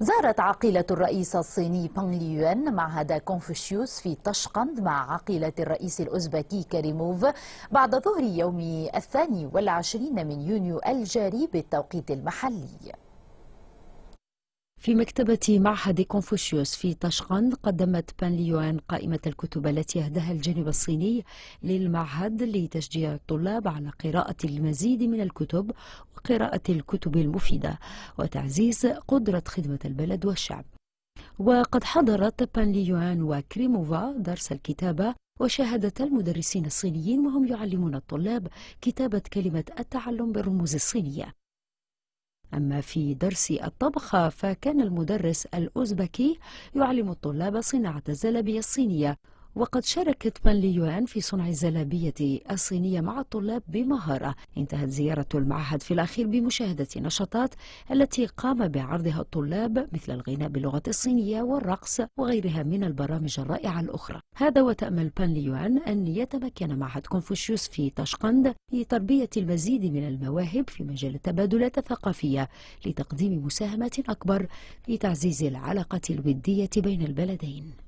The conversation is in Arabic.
زارت عقيلة الرئيس الصيني بانغ ليوان معهد كونفوشيوس في طشقند مع عقيلة الرئيس الأوزبكي كريموف بعد ظهر يوم الثاني والعشرين من يونيو الجاري بالتوقيت المحلي في مكتبة معهد كونفوشيوس في طشقند قدمت بان ليوان قائمة الكتب التي أهداها الجانب الصيني للمعهد لتشجيع الطلاب على قراءة المزيد من الكتب وقراءة الكتب المفيدة وتعزيز قدرة خدمة البلد والشعب وقد حضرت بان ليوان وكريموفا درس الكتابة وشاهدت المدرسين الصينيين وهم يعلمون الطلاب كتابة كلمة التعلم بالرموز الصينية أما في درس الطبخ فكان المدرس الأوزبكي يعلم الطلاب صناعة الزلابية الصينية وقد شاركت بان ليوان في صنع الزلابية الصينية مع الطلاب بمهارة انتهت زيارة المعهد في الأخير بمشاهدة نشاطات التي قام بعرضها الطلاب مثل الغناء باللغة الصينية والرقص وغيرها من البرامج الرائعة الأخرى هذا وتأمل بان ليوان أن يتمكن معهد كونفوشيوس في تاشقند في تربية المزيد من المواهب في مجال التبادلات الثقافية لتقديم مساهمات أكبر في تعزيز العلاقة الودية بين البلدين